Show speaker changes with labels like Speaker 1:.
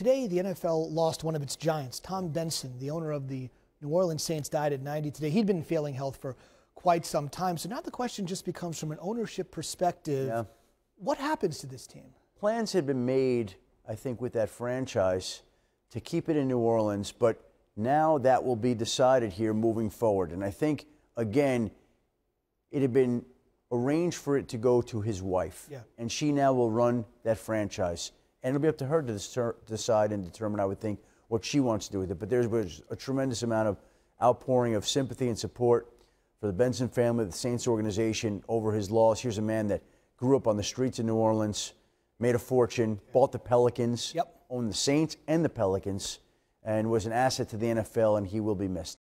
Speaker 1: Today, the NFL lost one of its giants. Tom Benson, the owner of the New Orleans Saints, died at 90 today. He'd been failing health for quite some time. So now the question just becomes from an ownership perspective yeah. what happens to this team?
Speaker 2: Plans had been made, I think, with that franchise to keep it in New Orleans, but now that will be decided here moving forward. And I think, again, it had been arranged for it to go to his wife. Yeah. And she now will run that franchise. And it'll be up to her to decide and determine, I would think, what she wants to do with it. But there was a tremendous amount of outpouring of sympathy and support for the Benson family, the Saints organization, over his loss. Here's a man that grew up on the streets of New Orleans, made a fortune, bought the Pelicans, yep. owned the Saints and the Pelicans, and was an asset to the NFL, and he will be missed.